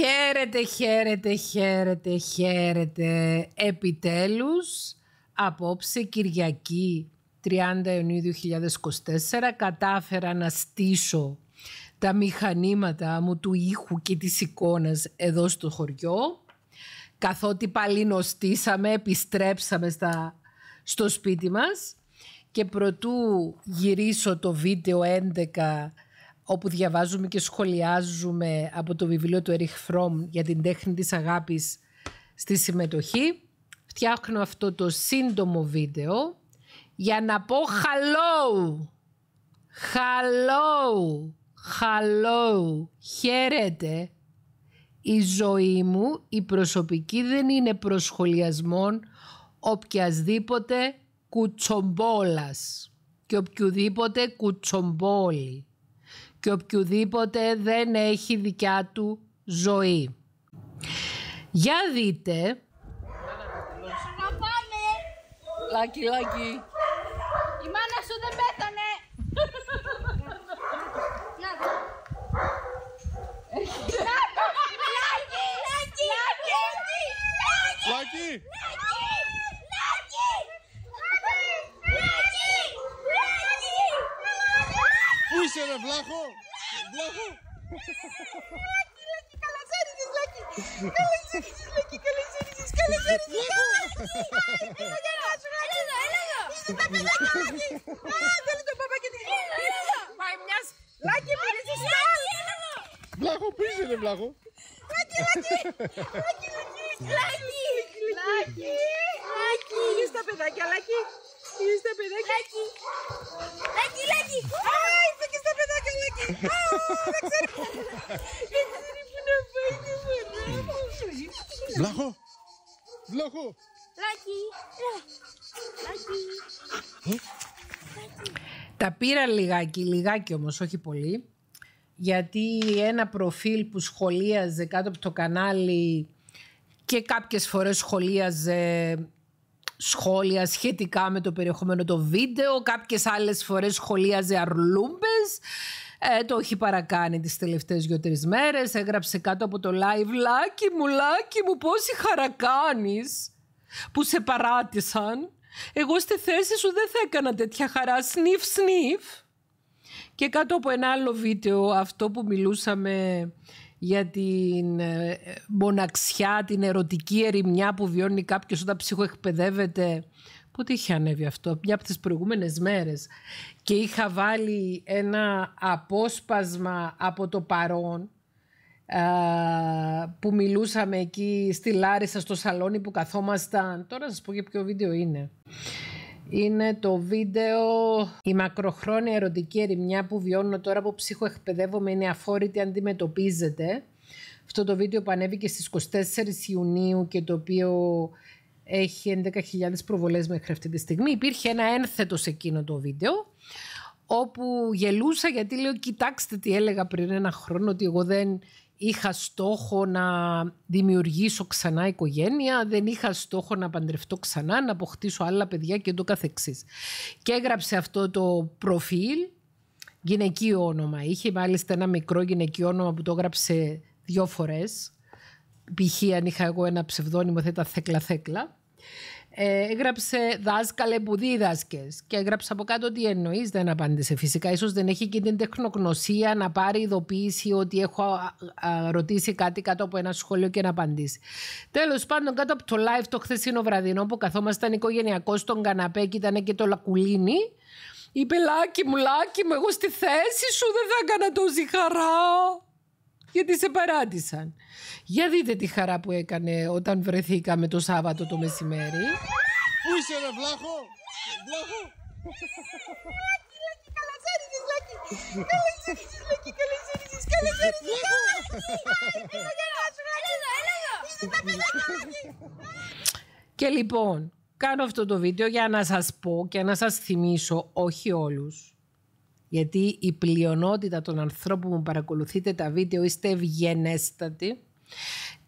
Χαίρετε, χαίρετε, χαίρετε, χαίρετε. Επιτέλους, απόψε Κυριακή 30 Ιουνίου 2024 κατάφερα να στήσω τα μηχανήματα μου του ήχου και της εικόνας εδώ στο χωριό. Καθότι πάλι νοστήσαμε, επιστρέψαμε στα, στο σπίτι μας και προτού γυρίσω το βίντεο 11 όπου διαβάζουμε και σχολιάζουμε από το βιβλίο του Erich Fromm για την τέχνη της αγάπης στη συμμετοχή. Φτιάχνω αυτό το σύντομο βίντεο για να πω hello, hello, hello, χαίρετε. Η ζωή μου, η προσωπική δεν είναι προσχολιασμών οποιασδήποτε κουτσομπόλας και οποιοδήποτε κουτσομπόλη και οποιοδήποτε δεν έχει δικιά του ζωή. Για δείτε... Λάκι, λάκι. Η μάνα σου δεν πέθανε. Λάκι, λάκι, λάκι. Λάκι. με βλάχο. Βλάχο. Λάκι, λάκι, λάκι, λάκι, λάκι. λάκι, λάκι, λάκι, λάκι, Λάκι! Λάκι! λάκι, λάκι, λάκι, Λάκι! λάκι, λάκι, λάκι, Α, λάκι, το λάκι, Πάει λάκι, Λάκι, λάκι, λάκι! Λάκι λάκι, Λάκι λάκι, Λάκι, λάκι. Λάκι, λάκι. Λάκι. Λάκι. τα λάκι, λάκι. Είσαι τα παιδάκια. Λάκι. Λάκι, λάκι. Ε? Τα πήρα λιγάκι, λιγάκι όμως, όχι πολύ. Γιατί ένα προφίλ που σχολίαζε κάτω από το κανάλι και κάποιες φορές σχολίαζε σχόλια σχετικά με το περιεχόμενο το βίντεο, κάποιες άλλες φορές σχολίαζε αρλούμπες. Ε, το έχει παρακάνει τις τελευταίες δύο-τρει μέρες. Έγραψε κάτω από το live «Λάκι μου, λάκι μου, πόση χαρακάνεις που σε παράτησαν. Εγώ στη θέση σου δεν θα έκανα τέτοια χαρά. Σνιφ, σνιφ». Και κάτω από ένα άλλο βίντεο, αυτό που μιλούσαμε για την ε, μοναξιά, την ερωτική ερημιά που βιώνει κάποιος όταν ψυχοεκπαιδεύεται Πότε είχε ανέβει αυτό, μια από τις προηγούμενες μέρες. Και είχα βάλει ένα απόσπασμα από το παρόν που μιλούσαμε εκεί στη Λάρισα στο σαλόνι που καθόμασταν. Τώρα σας πω για ποιο βίντεο είναι. Είναι το βίντεο «Η μακροχρόνια ερωτική ερημιά που βιώνω τώρα που ψυχοεκπαιδεύομαι είναι αφόρητη, αντιμετωπίζεται». Αυτό το βίντεο που ανέβηκε στις 24 Ιουνίου και το οποίο έχει 11.000 προβολές μέχρι αυτή τη στιγμή. Υπήρχε ένα ένθετο σε εκείνο το βίντεο όπου γελούσα γιατί λέω κοιτάξτε τι έλεγα πριν ένα χρόνο ότι εγώ δεν είχα στόχο να δημιουργήσω ξανά οικογένεια, δεν είχα στόχο να παντρευτώ ξανά, να αποκτήσω άλλα παιδιά και το καθεξής. Και έγραψε αυτό το προφίλ, γυναικείο όνομα. Είχε μάλιστα ένα μικρό γυναικείο όνομα που το έγραψε δύο φορές. Π.χ. αν είχα εγώ ένα ψευδόνυμο θα ήταν Θέκλα Θέκλα. Ε, έγραψε δάσκαλε που δίδασκε. Και έγραψε από κάτω τι εννοείς, δεν απάντησε φυσικά. ίσως δεν έχει και την τεχνογνωσία να πάρει ειδοποίηση ότι έχω ρωτήσει κάτι κάτω από ένα σχόλιο και να απαντήσει. Τέλος πάντων, κάτω από το live το χθεσινό βραδινό που καθόμασταν οικογενειακό στον καναπέ και ήταν και το λακουλίνι. Είπε λάκι μου, λάκι μου, εγώ στη θέση σου δεν θα έκανα τόση χαρά γιατί σε παράτησαν. Για δείτε τη χαρά που έκανε όταν βρεθήκαμε το Σάββατο το μεσημέρι. Πού είσαι ρε βλάχο, βλάχο. Και λοιπόν, κάνω αυτό το βίντεο για να σας πω και να σας θυμίσω, όχι όλους, γιατί η πλειονότητα των ανθρώπων που παρακολουθείτε τα βίντεο είστε ευγενέστατοι,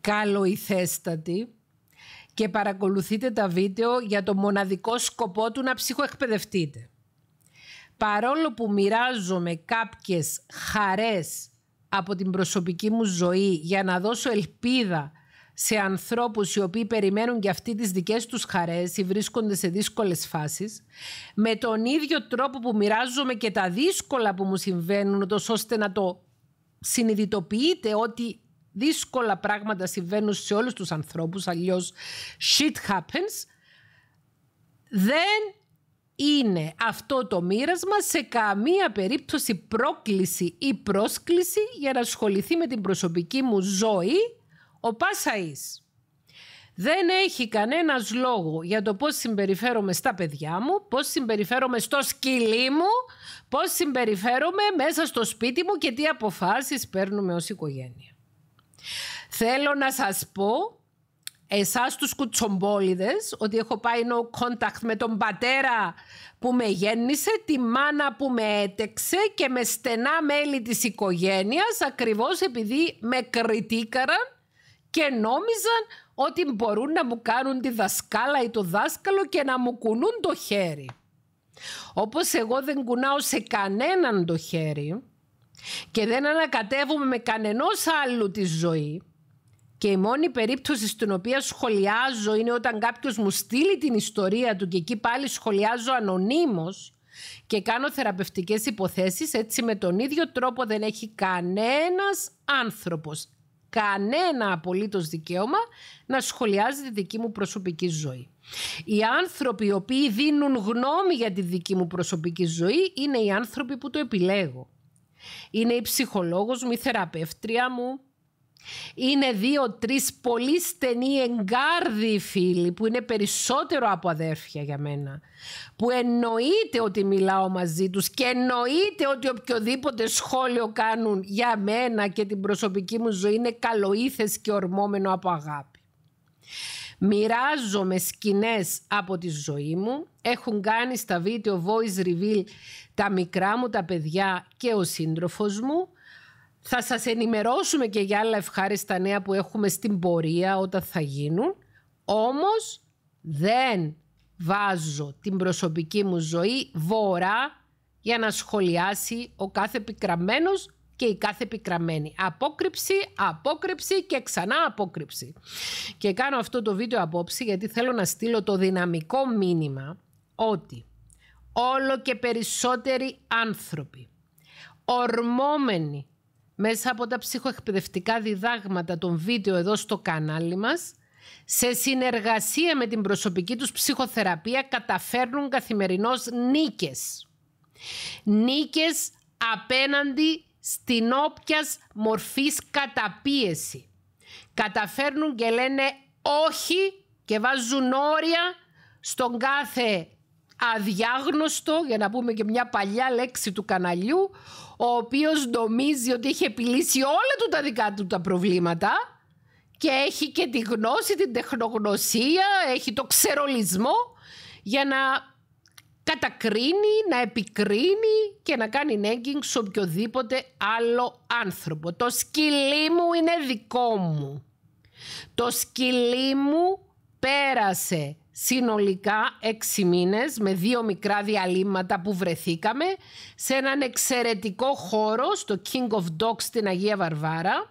καλοϊθέστατοι και παρακολουθείτε τα βίντεο για το μοναδικό σκοπό του να ψυχοεκπαιδευτείτε. Παρόλο που μοιράζομαι κάποιες χαρές από την προσωπική μου ζωή για να δώσω ελπίδα σε ανθρώπους οι οποίοι περιμένουν και αυτοί τις δικές τους χαρές ή βρίσκονται σε δύσκολες φάσεις, με τον ίδιο τρόπο που μοιράζομαι και τα δύσκολα που μου συμβαίνουν, ώστε να το συνειδητοποιείτε ότι δύσκολα πράγματα συμβαίνουν σε όλους τους ανθρώπους, αλλιώς shit happens, δεν είναι αυτό το μοίρασμα σε καμία περίπτωση πρόκληση ή πρόσκληση για να ασχοληθεί με την προσωπική μου ζωή ο Πάσαης δεν έχει κανένας λόγο για το πώς συμπεριφέρομαι στα παιδιά μου, πώς συμπεριφέρομαι στο σκυλί μου, πώς συμπεριφέρομαι μέσα στο σπίτι μου και τι αποφάσεις παίρνουμε ως οικογένεια. Θέλω να σας πω εσάς τους κουτσομπόλιδες ότι έχω πάει no contact με τον πατέρα που με γέννησε, τη μάνα που με έτεξε και με στενά μέλη της οικογένειας ακριβώς επειδή με κριτήκαραν και νόμιζαν ότι μπορούν να μου κάνουν τη δασκάλα ή το δάσκαλο και να μου κουνούν το χέρι. Όπως εγώ δεν κουνάω σε κανέναν το χέρι και δεν ανακατεύομαι με κανενός άλλου τη ζωή και η μόνη περίπτωση στην οποία σχολιάζω είναι όταν κάποιος μου στείλει την ιστορία του και εκεί πάλι σχολιάζω ανωνύμως και κάνω θεραπευτικές υποθέσεις έτσι με τον ίδιο τρόπο δεν έχει κανένας άνθρωπος κανένα απολύτως δικαίωμα να σχολιάζει τη δική μου προσωπική ζωή. Οι άνθρωποι οι οποίοι δίνουν γνώμη για τη δική μου προσωπική ζωή είναι οι άνθρωποι που το επιλέγω. Είναι η ψυχολόγος μου, η θεραπεύτρια μου, είναι δύο-τρεις πολύ στενοί εγκάρδιοι φίλοι που είναι περισσότερο από αδέρφια για μένα. Που εννοείται ότι μιλάω μαζί τους και εννοείται ότι οποιοδήποτε σχόλιο κάνουν για μένα και την προσωπική μου ζωή είναι καλοήθες και ορμόμενο από αγάπη. Μοιράζομαι σκηνές από τη ζωή μου. Έχουν κάνει στα βίντεο voice reveal τα μικρά μου, τα παιδιά και ο σύντροφος μου. Θα σας ενημερώσουμε και για άλλα ευχάριστα νέα που έχουμε στην πορεία όταν θα γίνουν. Όμως δεν βάζω την προσωπική μου ζωή βορρά για να σχολιάσει ο κάθε πικραμένος και η κάθε πικραμένη. Απόκρυψη, απόκρυψη και ξανά απόκρυψη. Και κάνω αυτό το βίντεο απόψη γιατί θέλω να στείλω το δυναμικό μήνυμα ότι όλο και περισσότεροι άνθρωποι ορμόμενοι μέσα από τα ψυχοεκπαιδευτικά διδάγματα των βίντεο εδώ στο κανάλι μας, σε συνεργασία με την προσωπική τους ψυχοθεραπεία καταφέρνουν καθημερινώς νίκες. Νίκες απέναντι στην όποιας μορφής καταπίεση. Καταφέρνουν και λένε όχι και βάζουν όρια στον κάθε αδιάγνωστο, για να πούμε και μια παλιά λέξη του καναλιού, ο οποίος νομίζει ότι έχει επιλύσει όλα του τα δικά του τα προβλήματα και έχει και τη γνώση, την τεχνογνωσία, έχει το ξερολισμό για να κατακρίνει, να επικρίνει και να κάνει νέγκινγκ σε οποιοδήποτε άλλο άνθρωπο. Το σκυλί μου είναι δικό μου. Το σκυλί μου πέρασε συνολικά έξι μήνες με δύο μικρά διαλύματα που βρεθήκαμε σε έναν εξαιρετικό χώρο στο King of Dogs στην Αγία Βαρβάρα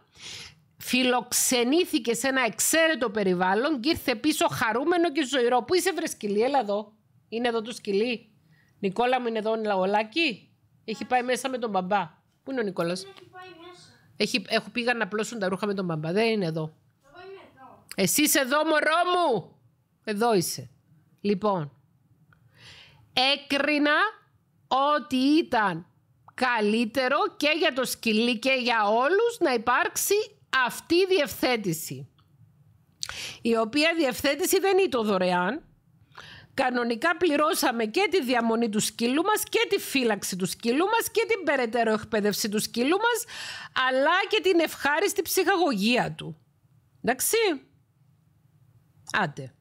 φιλοξενήθηκε σε ένα εξαίρετο περιβάλλον και ήρθε πίσω χαρούμενο και ζωηρό. Πού είσαι βρε σκυλί, έλα εδώ. Είναι εδώ το σκυλί. Νικόλα μου είναι εδώ ο λαολάκι. Έχει πάει μέσα με τον μπαμπά. Πού είναι ο Νικόλας. Έχει πάει μέσα. έχω πήγα να πλώσουν τα ρούχα με τον μπαμπά. Δεν είναι εδώ. εδώ. Εσύ εδώ μωρό μου. Εδώ είσαι. Λοιπόν, έκρινα ότι ήταν καλύτερο και για το σκυλί και για όλους να υπάρξει αυτή η διευθέτηση. Η οποία διευθέτηση δεν ήταν δωρεάν. Κανονικά πληρώσαμε και τη διαμονή του σκύλου μας και τη φύλαξη του σκύλου μας και την περαιτέρω εκπαίδευση του σκύλου μας αλλά και την ευχάριστη ψυχαγωγία του. Εντάξει. Άντε.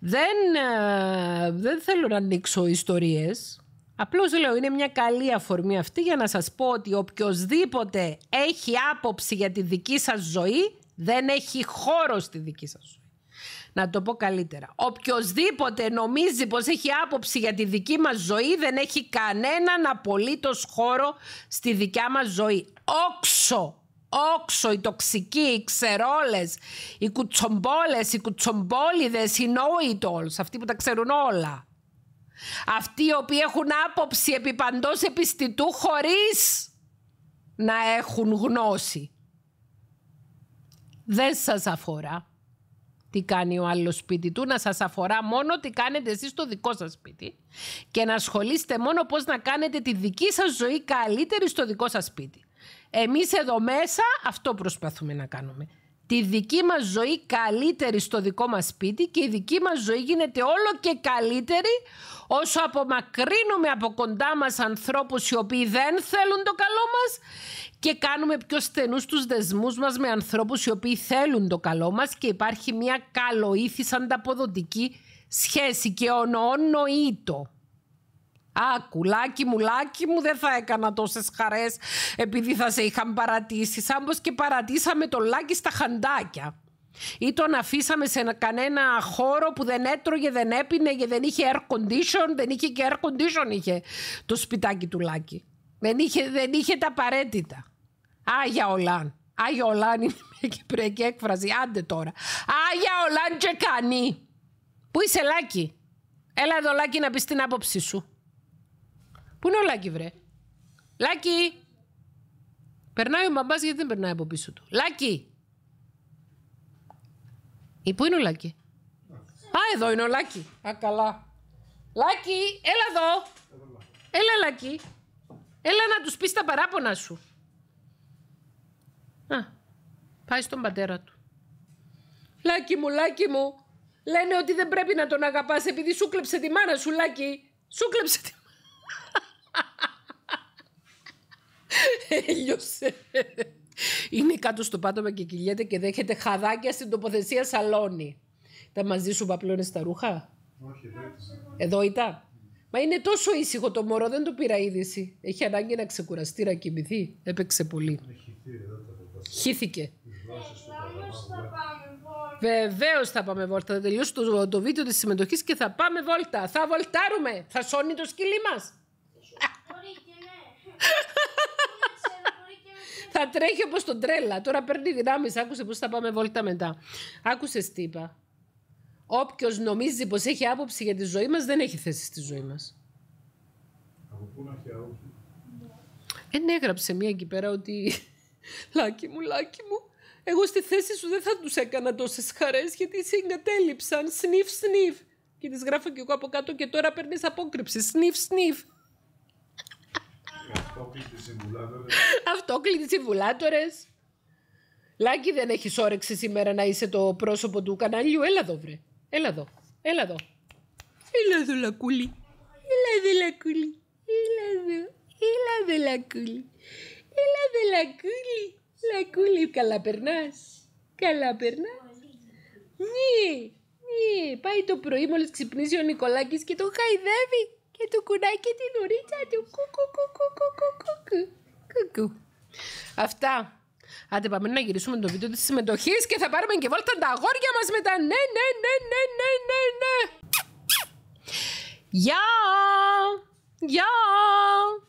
Δεν, ε, δεν θέλω να ανοίξω ιστορίες. Απλώς λέω είναι μια καλή αφορμή αυτή για να σας πω ότι οποιοδήποτε έχει άποψη για τη δική σας ζωή δεν έχει χώρο στη δική σας ζωή. Να το πω καλύτερα. Οποιοδήποτε νομίζει πως έχει άποψη για τη δική μας ζωή δεν έχει κανέναν απολύτως χώρο στη δικιά μας ζωή. Όξο! όξο, οι τοξικοί, οι ξερόλες, οι κουτσομπόλες, οι κουτσομπόλιδες, οι know αυτοι που τα ξέρουν όλα. Αυτοί οι οποίοι έχουν άποψη επί παντός επιστητού χωρίς να έχουν γνώση. Δεν σας αφορά τι κάνει ο άλλος σπίτι του, να σας αφορά μόνο τι κάνετε εσείς στο δικό σας σπίτι και να ασχολείστε μόνο πώς να κάνετε τη δική σας ζωή καλύτερη στο δικό σας σπίτι. Εμείς εδώ μέσα αυτό προσπαθούμε να κάνουμε. Τη δική μας ζωή καλύτερη στο δικό μας σπίτι και η δική μας ζωή γίνεται όλο και καλύτερη όσο απομακρύνουμε από κοντά μας ανθρώπους οι οποίοι δεν θέλουν το καλό μας και κάνουμε πιο στενούς τους δεσμούς μας με ανθρώπους οι οποίοι θέλουν το καλό μας και υπάρχει μια καλοήθης ανταποδοτική σχέση και ονοονοήτο. Α, κουλάκι λάκι μου, δεν θα έκανα τόσες χαρές επειδή θα σε είχαν παρατήσει. Σαν πως και παρατήσαμε το λάκι στα χαντάκια. Ή τον αφήσαμε σε κανένα χώρο που δεν έτρωγε, δεν έπινε και δεν είχε air condition, δεν είχε και air condition είχε το σπιτάκι του λάκι. Δεν είχε, δεν είχε τα απαραίτητα. Άγια Ολάν. Άγια Ολάν είναι μια κυπριακή έκφραση. Άντε τώρα. Άγια Ολάν και κάνει. Πού είσαι λάκι, Έλα εδώ λάκι να πεις την άποψή σου. Πού είναι ο Λάκη, βρε. Λάκη! Περνάει ο μπαμπάς γιατί δεν περνάει από πίσω του. Λάκη! Ή πού είναι ο Λάκη. Α, εδώ είναι ο Λάκη. Α, καλά. Λάκη, έλα εδώ. Έλα, Λάκη. Έλα να τους πεις τα παράπονα σου. Α, πάει στον πατέρα του. Λάκη μου, Λάκη μου. Λένε ότι δεν πρέπει να τον αγαπάς επειδή σου κλέψε τη μάνα σου, Λάκη. Σου κλέψε τη μάνα. Έλειωσε. Είναι κάτω στο πάτωμα και κυλιέται και δέχεται χαδάκια στην τοποθεσία σαλόνι. Τα μαζί σου παπλώνε τα ρούχα. Όχι, εδώ, ήταν. Μα είναι τόσο ήσυχο το μωρό, δεν το πήρα είδηση. Έχει ανάγκη να ξεκουραστεί, να κοιμηθεί. Έπαιξε πολύ. Χύθηκε. Βεβαίως θα πάμε βόλτα. Θα τελειώσω το, το βίντεο της συμμετοχής και θα πάμε βόλτα. Θα βολτάρουμε. Θα σώνει το σκυλί μας. θα τρέχει όπως τον τρέλα. Τώρα παίρνει δυνάμεις. Άκουσε πώς θα πάμε βόλτα μετά. Άκουσε τι είπα. Όποιος νομίζει πως έχει άποψη για τη ζωή μας, δεν έχει θέση στη ζωή μας. Από πού να έχει άποψη. Ενέγραψε μία εκεί πέρα ότι. λάκι μου, λάκι μου. Εγώ στη θέση σου δεν θα τους έκανα τόσες χαρές γιατί σε εγκατέλειψαν. Σνιφ, σνιφ. Και της γράφω κι εγώ από κάτω και τώρα παίρνεις απόκρυψη. Σνιφ, σνιφ. Αυτό συμβουλάτορε. Αυτόκλητοι Λάκη δεν έχεις όρεξη σήμερα να είσαι το πρόσωπο του καναλιού. Έλα εδώ βρε. Έλα εδώ. Έλα εδώ. Έλα εδώ λακούλη. Έλα εδώ λακούλη. Έλα εδώ. Έλα εδώ λακούλη. Έλα εδώ λακούλη. Λακούλη καλά περνάς. Καλά περνάς. Ναι. Ναι. Πάει το πρωί μόλις ξυπνήσει ο Νικολάκης και το χαϊδεύει και το κουνάκι την ουρίτσα του. Κου-κου... κου κου Αυτά. Άντε πάμε να γυρίσουμε το βίντεο της συμμετοχής και θα πάρουμε και βόλτα τα αγόρια μας μετά. Ναι, ναι, ναι, ναι, ναι, ναι, ναι. Γεια! Γεια!